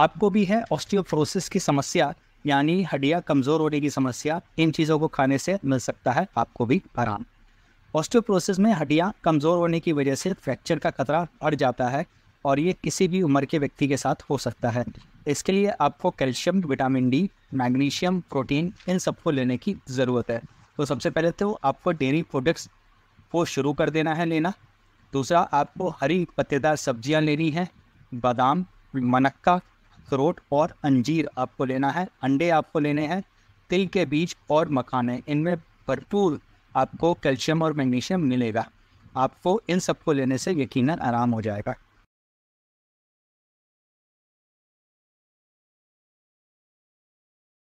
आपको भी है ऑस्टियोप्रोसिस की समस्या यानी हड्डियाँ कमज़ोर होने की समस्या इन चीज़ों को खाने से मिल सकता है आपको भी आराम ऑस्टियोप्रोसिस में हड्डियाँ कमज़ोर होने की वजह से फ्रैक्चर का खतरा बढ़ जाता है और ये किसी भी उम्र के व्यक्ति के साथ हो सकता है इसके लिए आपको calcium vitamin D magnesium protein इन सबको लेने की ज़रूरत है तो सबसे पहले तो आपको डेयरी प्रोडक्ट्स को शुरू कर देना है लेना दूसरा आपको हरी पत्तेदार सब्जियां लेनी है बादाम मनक्का अखरोट और अंजीर आपको लेना है अंडे आपको लेने हैं तिल के बीज और मखाने इनमें भरपूर आपको कैल्शियम और मैग्नीशियम मिलेगा आपको इन सबको लेने से यकीनन आराम हो जाएगा